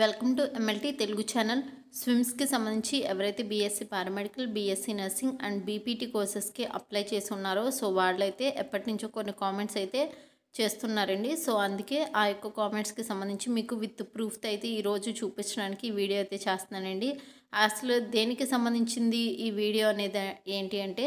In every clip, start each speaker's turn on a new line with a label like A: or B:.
A: welcome to MLT Telugu channel స్విమ్స్కి సంబంధించి ఎవరైతే BSc paramedical BSc nursing and BPT కోర్సెస్కి అప్లై చేసి ఉన్నారో సో వాళ్ళైతే ఎప్పటి నుంచో కొన్ని కామెంట్స్ అయితే చేస్తున్నారండి సో అందుకే ఆ యొక్క కామెంట్స్కి సంబంధించి మీకు విత్ ప్రూఫ్తో అయితే ఈరోజు చూపించడానికి వీడియో అయితే చేస్తున్నానండి అసలు దేనికి సంబంధించింది ఈ వీడియో అనేది ఏంటి అంటే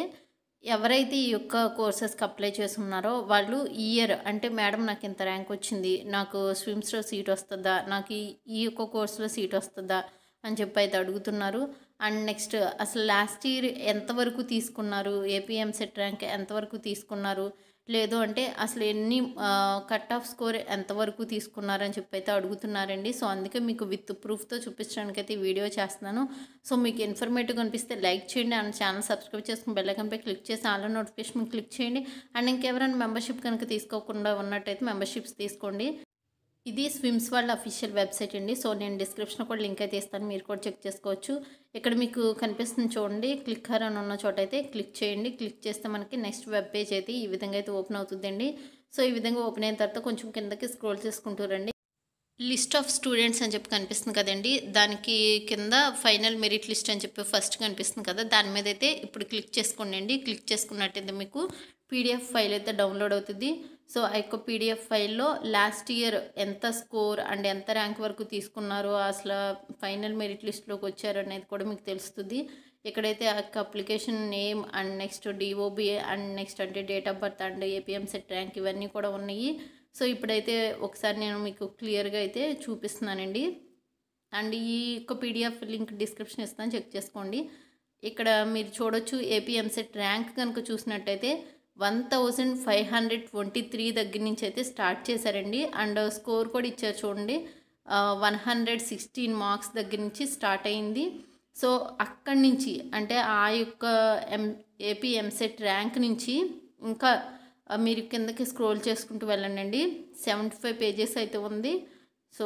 A: ఎవరైతే ఈ యొక్క కోర్సెస్కి అప్లై ఉన్నారో వాళ్ళు ఇయర్ అంటే మేడం నాకు ఇంత ర్యాంక్ వచ్చింది నాకు స్విమ్స్లో సీట్ వస్తుందా నాకు ఈ యొక్క కోర్సులో సీట్ వస్తుందా అని చెప్పి అయితే అడుగుతున్నారు అండ్ నెక్స్ట్ అసలు లాస్ట్ ఇయర్ ఎంతవరకు తీసుకున్నారు ఏపీఎంసెట్ ర్యాంక్ ఎంతవరకు తీసుకున్నారు లేదు అంటే అసలు ఎన్ని కట్ ఆఫ్ స్కోర్ ఎంతవరకు తీసుకున్నారని చెప్పి అయితే అడుగుతున్నారండి సో అందుకే మీకు విత్ ప్రూఫ్తో చూపించడానికి అయితే వీడియో చేస్తున్నాను సో మీకు ఇన్ఫర్మేటివ్ అనిపిస్తే లైక్ చేయండి అండ్ ఛానల్ సబ్స్క్రైబ్ చేసుకుని బెల్లకంపై క్లిక్ చేసి ఆన్లైన్ నోటిఫికేషన్ క్లిక్ చేయండి అండ్ ఇంకెవరైనా మెంబర్షిప్ కనుక తీసుకోకుండా ఉన్నట్టయితే మెంబర్షిప్స్ తీసుకోండి ఇది స్విమ్స్ వాళ్ళ అఫీషియల్ వెబ్సైట్ అండి సో నేను డిస్క్రిప్షన్ కూడా లింక్ అయితే ఇస్తాను మీరు కూడా చెక్ చేసుకోవచ్చు ఇక్కడ మీకు కనిపిస్తుంది చూడండి క్లిక్ హర్ అని ఉన్న చోట అయితే క్లిక్ చేయండి క్లిక్ చేస్తే మనకి నెక్స్ట్ వెబ్ పేజ్ అయితే ఈ విధంగా అయితే ఓపెన్ అవుతుందండి సో ఈ విధంగా ఓపెన్ అయిన తర్వాత కొంచెం కిందకి స్క్రోల్ చేసుకుంటారండి లిస్ట్ ఆఫ్ స్టూడెంట్స్ అని చెప్పి కనిపిస్తుంది కదండి దానికి కింద ఫైనల్ మెరిట్ లిస్ట్ అని చెప్పి ఫస్ట్ కనిపిస్తుంది కదా దాని మీద అయితే ఇప్పుడు క్లిక్ చేసుకోండి క్లిక్ చేసుకున్నట్టయితే మీకు పీడిఎఫ్ ఫైల్ అయితే డౌన్లోడ్ అవుతుంది సో ఆ యొక్క పీడిఎఫ్ ఫైల్లో లాస్ట్ ఇయర్ ఎంత స్కోర్ అండ్ ఎంత ర్యాంక్ వరకు తీసుకున్నారో అసలు ఫైనల్ మెరిట్ లిస్ట్లోకి వచ్చారు అనేది కూడా మీకు తెలుస్తుంది ఇక్కడైతే ఆ యొక్క application name and next DOB and next అంటే date of birth and AP EAMCET rank ఇవన్నీ కూడా ఉన్నాయి సో ఇప్పుడైతే ఒకసారి నేను మీకు క్లియర్గా అయితే చూపిస్తున్నానండి అండ్ ఈ యొక్క పీడిఎఫ్ లింక్ డిస్క్రిప్షన్ ఇస్తాను చెక్ చేసుకోండి ఇక్కడ మీరు చూడొచ్చు ఏపీఎంసెట్ ర్యాంక్ కనుక చూసినట్టయితే one thousand five hundred twenty three దగ్గర నుంచి అయితే స్టార్ట్ చేశారండి అండ్ స్కోర్ కూడా ఇచ్చారు చూడండి వన్ హండ్రెడ్ సిక్స్టీన్ మార్క్స్ దగ్గర నుంచి స్టార్ట్ అయింది సో అక్కడి నుంచి అంటే ఆ యొక్క ఎం ఏపీ ఎంసెట్ ర్యాంక్ నుంచి ఇంకా మీరు కిందకి స్క్రోల్ చేసుకుంటూ వెళ్ళండి సెవెంటీ ఫైవ్ పేజెస్ అయితే ఉంది సో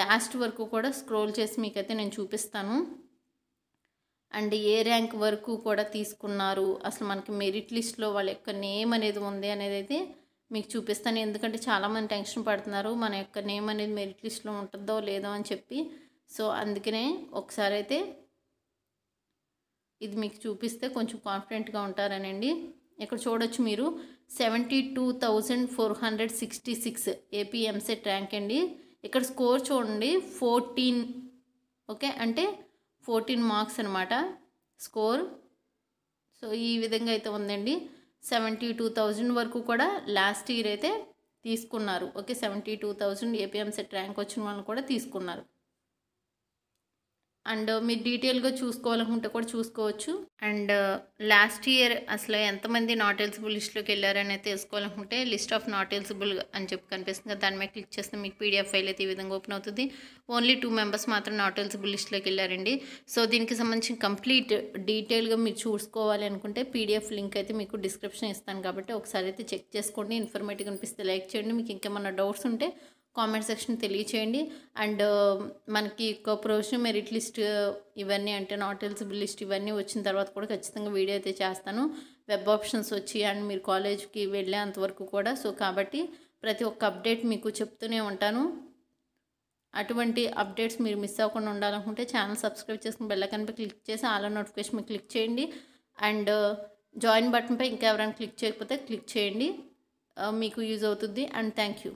A: లాస్ట్ వరకు కూడా స్క్రోల్ చేసి మీకైతే నేను చూపిస్తాను అండ్ ఏ ర్యాంక్ వరకు కూడా తీసుకున్నారు అసలు మనకి మెరిట్ లిస్ట్లో వాళ్ళ యొక్క నేమ్ అనేది ఉంది అనేది అయితే మీకు చూపిస్తాను ఎందుకంటే చాలామంది టెన్షన్ పడుతున్నారు మన యొక్క నేమ్ అనేది మెరిట్ లిస్ట్లో ఉంటుందో లేదో అని చెప్పి సో అందుకనే ఒకసారి అయితే ఇది మీకు చూపిస్తే కొంచెం కాన్ఫిడెంట్గా ఉంటారనండి ఇక్కడ చూడొచ్చు మీరు seventy two thousand four hundred sixty six AP EAMCET rank అండి ఇక్కడ స్కోర్ చూడండి ఫోర్టీన్ ఓకే అంటే ఫోర్టీన్ మార్క్స్ అనమాట స్కోర్ సో ఈ విధంగా అయితే ఉందండి సెవెంటీ టూ థౌజండ్ వరకు కూడా లాస్ట్ ఇయర్ అయితే తీసుకున్నారు okay seventy two thousand AP EAMCET rank వచ్చిన వాళ్ళని కూడా తీసుకున్నారు అండ్ మీరు డీటెయిల్గా చూసుకోవాలనుకుంటే కూడా చూసుకోవచ్చు అండ్ లాస్ట్ ఇయర్ అసలు ఎంతమంది నాట్ ఎలిజిబుల్ లిస్ట్లోకి వెళ్ళారని అయితే తెలుసుకోవాలనుకుంటే లిస్ట్ ఆఫ్ నాట్ ఎలిజిబుల్ అని చెప్పి కనిపిస్తుంది దాని మీద క్లిక్ చేస్తే మీకు పీడిఎఫ్ ఫైల్ అయితే ఈ విధంగా ఓపెన్ అవుతుంది ఓన్లీ టూ మెంబర్స్ మాత్రం నాట్ ఎలిజిబుల్ లిస్ట్లోకి వెళ్ళారండి సో దీనికి సంబంధించి కంప్లీట్ డీటెయిల్గా మీరు చూసుకోవాలి అనుకుంటే పీడిఎఫ్ లింక్ అయితే మీకు డిస్క్రిప్షన్ ఇస్తాను కాబట్టి ఒకసారి అయితే చెక్ చేసుకోండి ఇన్ఫర్మేటివ్ అనిపిస్తే లైక్ చేయండి మీకు ఇంకేమన్నా డౌట్స్ ఉంటే కామెంట్ సెక్షన్ తెలియచేయండి అండ్ మనకి ప్రొఫెషనల్ మెరిట్ లిస్ట్ ఇవన్నీ అంటే నాట్ ఎలిజిబుల్ లిస్ట్ ఇవన్నీ వచ్చిన తర్వాత కూడా ఖచ్చితంగా వీడియో అయితే చేస్తాను వెబ్ ఆప్షన్స్ వచ్చి అండ్ మీరు కాలేజ్కి వెళ్ళేంతవరకు కూడా సో కాబట్టి ప్రతి ఒక్క అప్డేట్ మీకు చెప్తూనే ఉంటాను అటువంటి అప్డేట్స్ మీరు మిస్ అవ్వకుండా ఉండాలనుకుంటే ఛానల్ సబ్స్క్రైబ్ చేసుకుని బెల్లకన్పై క్లిక్ చేసి ఆల్ నోటిఫికేషన్ మీకు క్లిక్ చేయండి అండ్ జాయిన్ బటన్పై ఇంకా ఎవరైనా క్లిక్ చేయకపోతే క్లిక్ చేయండి మీకు యూజ్ అవుతుంది అండ్ థ్యాంక్ యూ